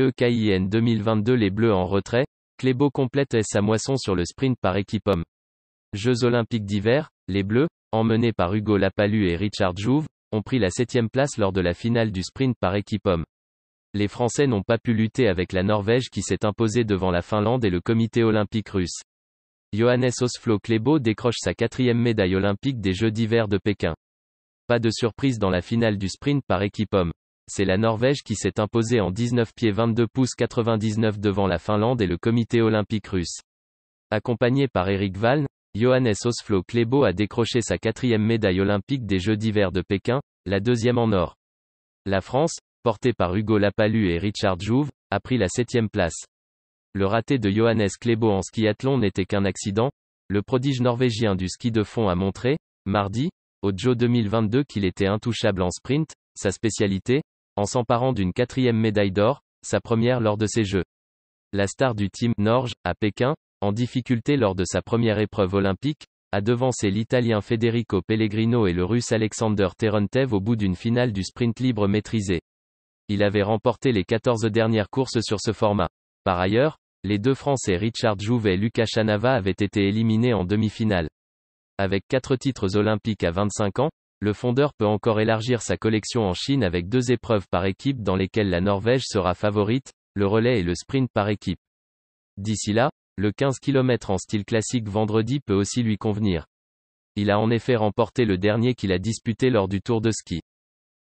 PEKIN 2022 Les Bleus en retrait, Clébo complète sa moisson sur le sprint par équipe homme. Jeux olympiques d'hiver, les Bleus, emmenés par Hugo Lapalu et Richard Jouve, ont pris la septième place lors de la finale du sprint par équipe homme. Les Français n'ont pas pu lutter avec la Norvège qui s'est imposée devant la Finlande et le comité olympique russe. Johannes Osflo Klebo décroche sa quatrième médaille olympique des Jeux d'hiver de Pékin. Pas de surprise dans la finale du sprint par équipe homme c'est la Norvège qui s'est imposée en 19 pieds 22 pouces 99 devant la Finlande et le comité olympique russe. Accompagné par Eric Valne, Johannes Osflo Klebo a décroché sa quatrième médaille olympique des Jeux d'hiver de Pékin, la deuxième en or. La France, portée par Hugo Lapalu et Richard Jouve, a pris la septième place. Le raté de Johannes Klebo en skiathlon n'était qu'un accident, le prodige norvégien du ski de fond a montré, mardi, au Joe 2022 qu'il était intouchable en sprint, sa spécialité, en s'emparant d'une quatrième médaille d'or, sa première lors de ces Jeux. La star du team Norge, à Pékin, en difficulté lors de sa première épreuve olympique, a devancé l'Italien Federico Pellegrino et le Russe Alexander Terentev au bout d'une finale du sprint libre maîtrisé. Il avait remporté les 14 dernières courses sur ce format. Par ailleurs, les deux Français Richard Jouvet et Lucas Chanava avaient été éliminés en demi-finale. Avec quatre titres olympiques à 25 ans, le fondeur peut encore élargir sa collection en Chine avec deux épreuves par équipe dans lesquelles la Norvège sera favorite, le relais et le sprint par équipe. D'ici là, le 15 km en style classique vendredi peut aussi lui convenir. Il a en effet remporté le dernier qu'il a disputé lors du tour de ski.